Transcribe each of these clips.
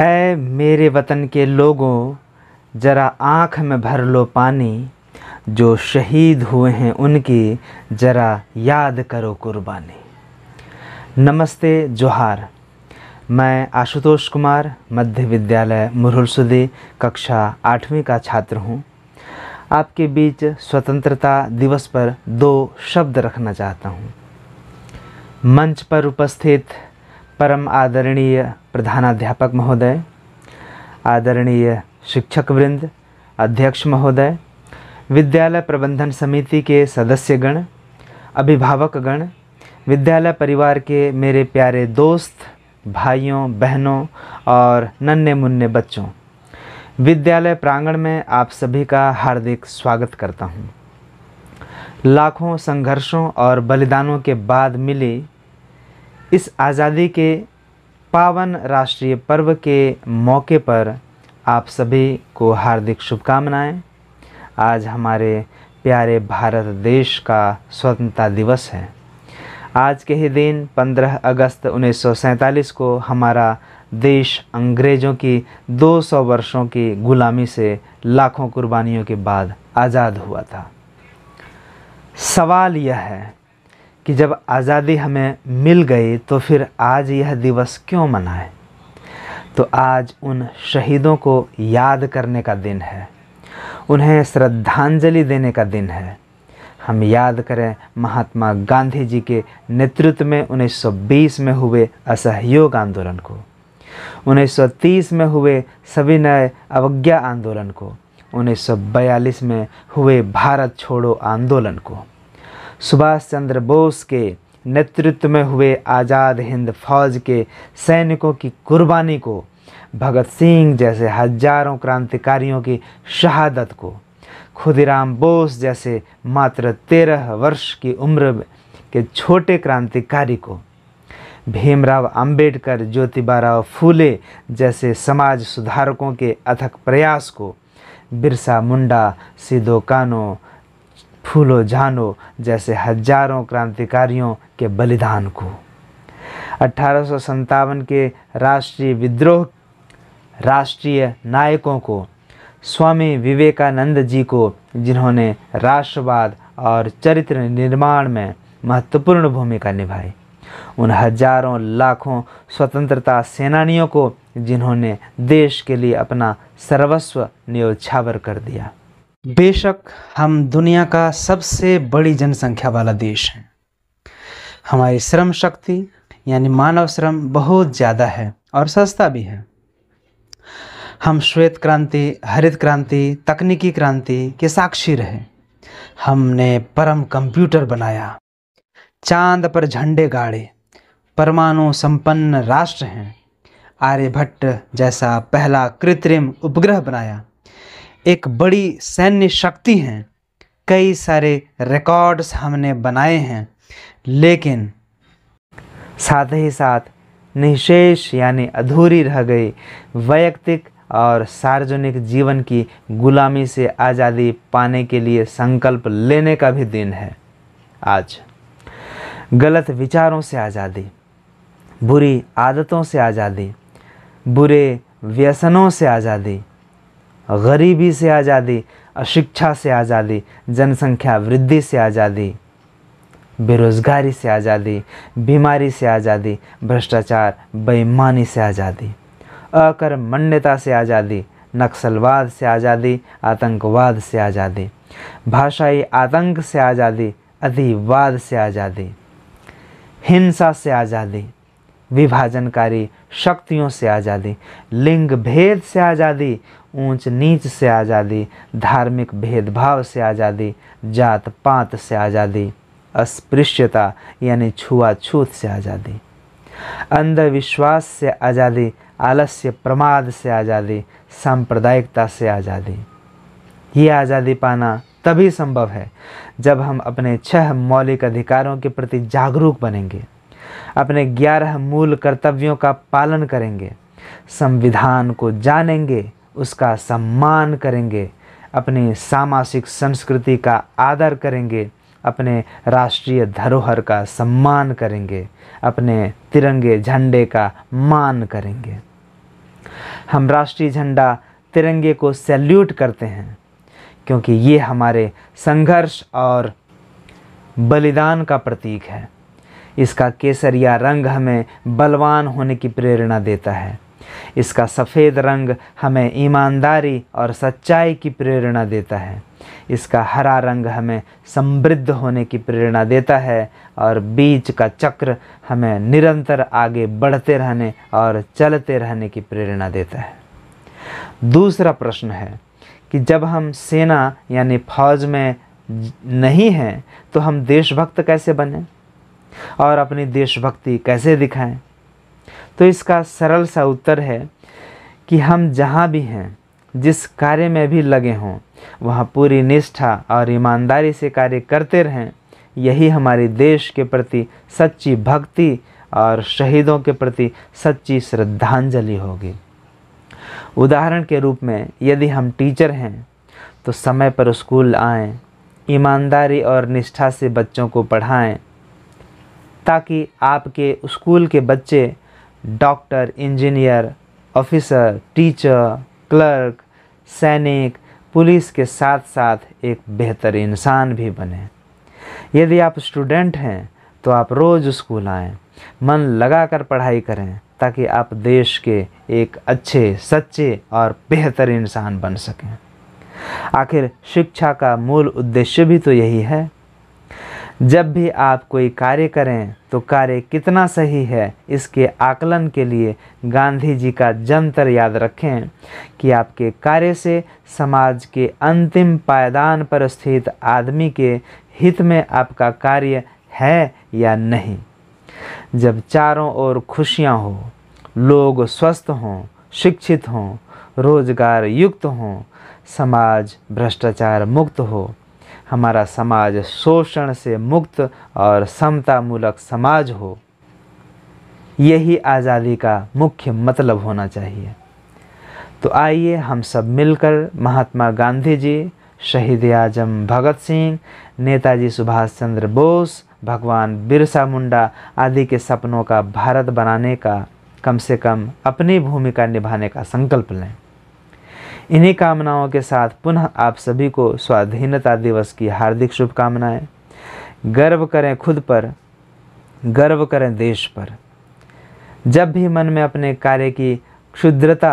ऐ मेरे वतन के लोगों ज़रा आँख में भर लो पानी जो शहीद हुए हैं उनकी ज़रा याद करो कुर्बानी नमस्ते जोहार मैं आशुतोष कुमार मध्य विद्यालय मुरहुलसुदी कक्षा आठवीं का छात्र हूँ आपके बीच स्वतंत्रता दिवस पर दो शब्द रखना चाहता हूँ मंच पर उपस्थित परम आदरणीय प्रधानाध्यापक महोदय आदरणीय शिक्षक वृंद अध्यक्ष महोदय विद्यालय प्रबंधन समिति के सदस्यगण अभिभावकगण विद्यालय परिवार के मेरे प्यारे दोस्त भाइयों बहनों और नन्हे मुन्ने बच्चों विद्यालय प्रांगण में आप सभी का हार्दिक स्वागत करता हूँ लाखों संघर्षों और बलिदानों के बाद मिली इस आज़ादी के पावन राष्ट्रीय पर्व के मौके पर आप सभी को हार्दिक शुभकामनाएं आज हमारे प्यारे भारत देश का स्वतंत्रता दिवस है आज के ही दिन 15 अगस्त उन्नीस को हमारा देश अंग्रेज़ों की 200 वर्षों की गुलामी से लाखों कुर्बानियों के बाद आज़ाद हुआ था सवाल यह है कि जब आज़ादी हमें मिल गई तो फिर आज यह दिवस क्यों मनाएं तो आज उन शहीदों को याद करने का दिन है उन्हें श्रद्धांजलि देने का दिन है हम याद करें महात्मा गांधी जी के नेतृत्व में 1920 में हुए असहयोग आंदोलन को 1930 में हुए सविनय अवज्ञा आंदोलन को 1942 में हुए भारत छोड़ो आंदोलन को सुभाष चंद्र बोस के नेतृत्व में हुए आज़ाद हिंद फौज के सैनिकों की कुर्बानी को भगत सिंह जैसे हजारों क्रांतिकारियों की शहादत को खुदीराम बोस जैसे मात्र तेरह वर्ष की उम्र के छोटे क्रांतिकारी को भीमराव अंबेडकर ज्योतिबा राव फूले जैसे समाज सुधारकों के अथक प्रयास को बिरसा मुंडा सिदो कानो फूलो जानो जैसे हजारों क्रांतिकारियों के बलिदान को अठारह के राष्ट्रीय विद्रोह राष्ट्रीय नायकों को स्वामी विवेकानंद जी को जिन्होंने राष्ट्रवाद और चरित्र निर्माण में महत्वपूर्ण भूमिका निभाई उन हजारों लाखों स्वतंत्रता सेनानियों को जिन्होंने देश के लिए अपना सर्वस्व न्योछावर कर दिया बेशक हम दुनिया का सबसे बड़ी जनसंख्या वाला देश हैं हमारी श्रम शक्ति यानी मानव श्रम बहुत ज़्यादा है और सस्ता भी है हम श्वेत क्रांति हरित क्रांति तकनीकी क्रांति के साक्षी रहे हमने परम कंप्यूटर बनाया चांद पर झंडे गाड़े परमाणु संपन्न राष्ट्र हैं आर्यभट्ट जैसा पहला कृत्रिम उपग्रह बनाया एक बड़ी सैन्य शक्ति हैं कई सारे रिकॉर्ड्स हमने बनाए हैं लेकिन साथ ही साथ निशेष यानी अधूरी रह गई वैयक्तिक और सार्वजनिक जीवन की गुलामी से आज़ादी पाने के लिए संकल्प लेने का भी दिन है आज गलत विचारों से आज़ादी बुरी आदतों से आज़ादी बुरे व्यसनों से आज़ादी गरीबी से आज़ादी अशिक्षा से आज़ादी जनसंख्या वृद्धि से आज़ादी बेरोज़गारी से आज़ादी बीमारी से आज़ादी भ्रष्टाचार बेईमानी से आज़ादी अकर्मण्यता से आज़ादी नक्सलवाद से आज़ादी आतंकवाद से आज़ादी भाषाई आतंक से आज़ादी अधिवाद से आज़ादी हिंसा से आज़ादी विभाजनकारी शक्तियों से आज़ादी लिंग भेद से आज़ादी ऊंच नीच से आज़ादी धार्मिक भेदभाव से आज़ादी जात पात से आज़ादी अस्पृश्यता यानी छुआछूत से आज़ादी अंधविश्वास से आज़ादी आलस्य प्रमाद से आज़ादी सांप्रदायिकता से आज़ादी ये आज़ादी पाना तभी संभव है जब हम अपने छह मौलिक अधिकारों के प्रति जागरूक बनेंगे अपने ग्यारह मूल कर्तव्यों का पालन करेंगे संविधान को जानेंगे उसका सम्मान करेंगे अपनी सामाजिक संस्कृति का आदर करेंगे अपने राष्ट्रीय धरोहर का सम्मान करेंगे अपने तिरंगे झंडे का मान करेंगे हम राष्ट्रीय झंडा तिरंगे को सैल्यूट करते हैं क्योंकि ये हमारे संघर्ष और बलिदान का प्रतीक है इसका केसरिया रंग हमें बलवान होने की प्रेरणा देता है इसका सफ़ेद रंग हमें ईमानदारी और सच्चाई की प्रेरणा देता है इसका हरा रंग हमें समृद्ध होने की प्रेरणा देता है और बीच का चक्र हमें निरंतर आगे बढ़ते रहने और चलते रहने की प्रेरणा देता है दूसरा प्रश्न है कि जब हम सेना यानी फौज में नहीं हैं तो हम देशभक्त कैसे बने और अपनी देशभक्ति कैसे दिखाएं तो इसका सरल सा उत्तर है कि हम जहाँ भी हैं जिस कार्य में भी लगे हों वहाँ पूरी निष्ठा और ईमानदारी से कार्य करते रहें यही हमारे देश के प्रति सच्ची भक्ति और शहीदों के प्रति सच्ची श्रद्धांजलि होगी उदाहरण के रूप में यदि हम टीचर हैं तो समय पर स्कूल आएं, ईमानदारी और निष्ठा से बच्चों को पढ़ाएं ताकि आपके स्कूल के बच्चे doctor engineer officer teacher clerk सैनिक पुलिस के साथ साथ एक बेहतर इंसान भी बने यदि आप स्टूडेंट हैं तो आप रोज़ स्कूल आएँ मन लगा कर पढ़ाई करें ताकि आप देश के एक अच्छे सच्चे और बेहतर इंसान बन सकें आखिर शिक्षा का मूल उद्देश्य भी तो यही है जब भी आप कोई कार्य करें तो कार्य कितना सही है इसके आकलन के लिए गांधी जी का जंतर याद रखें कि आपके कार्य से समाज के अंतिम पायदान पर स्थित आदमी के हित में आपका कार्य है या नहीं जब चारों ओर खुशियां हो लोग स्वस्थ हों शिक्षित हों रोजगार युक्त हों समाज भ्रष्टाचार मुक्त हो हमारा समाज शोषण से मुक्त और समतामूलक समाज हो यही आज़ादी का मुख्य मतलब होना चाहिए तो आइए हम सब मिलकर महात्मा गांधी जी शहीद आजम भगत सिंह नेताजी सुभाष चंद्र बोस भगवान बिरसा मुंडा आदि के सपनों का भारत बनाने का कम से कम अपनी भूमिका निभाने का संकल्प लें इन्हीं कामनाओं के साथ पुनः आप सभी को स्वाधीनता दिवस की हार्दिक शुभकामनाएं गर्व करें खुद पर गर्व करें देश पर जब भी मन में अपने कार्य की क्षुद्रता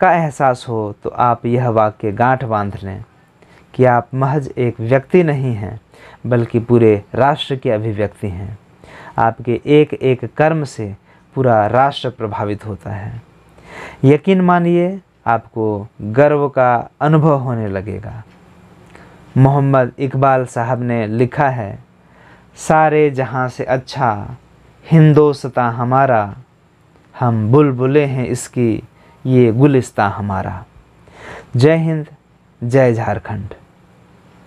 का एहसास हो तो आप यह वाक्य गांठ बांध लें कि आप महज एक व्यक्ति नहीं हैं बल्कि पूरे राष्ट्र के अभिव्यक्ति हैं आपके एक एक कर्म से पूरा राष्ट्र प्रभावित होता है यकीन मानिए आपको गर्व का अनुभव होने लगेगा मोहम्मद इकबाल साहब ने लिखा है सारे जहाँ से अच्छा हिंदोसता हमारा हम बुलबुले हैं इसकी ये गुलिस्ता हमारा जय हिंद जय झारखंड